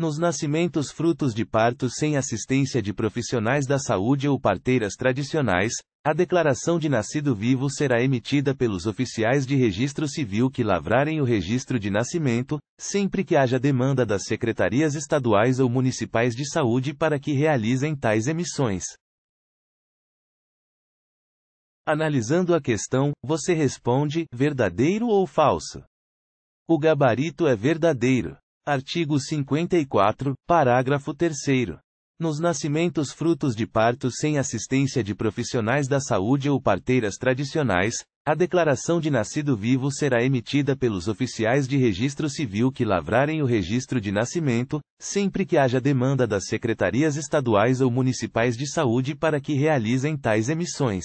Nos nascimentos frutos de partos sem assistência de profissionais da saúde ou parteiras tradicionais, a declaração de nascido vivo será emitida pelos oficiais de registro civil que lavrarem o registro de nascimento, sempre que haja demanda das secretarias estaduais ou municipais de saúde para que realizem tais emissões. Analisando a questão, você responde: verdadeiro ou falso? O gabarito é verdadeiro. Artigo 54, parágrafo 3. Nos nascimentos frutos de parto sem assistência de profissionais da saúde ou parteiras tradicionais, a declaração de nascido vivo será emitida pelos oficiais de registro civil que lavrarem o registro de nascimento, sempre que haja demanda das secretarias estaduais ou municipais de saúde para que realizem tais emissões.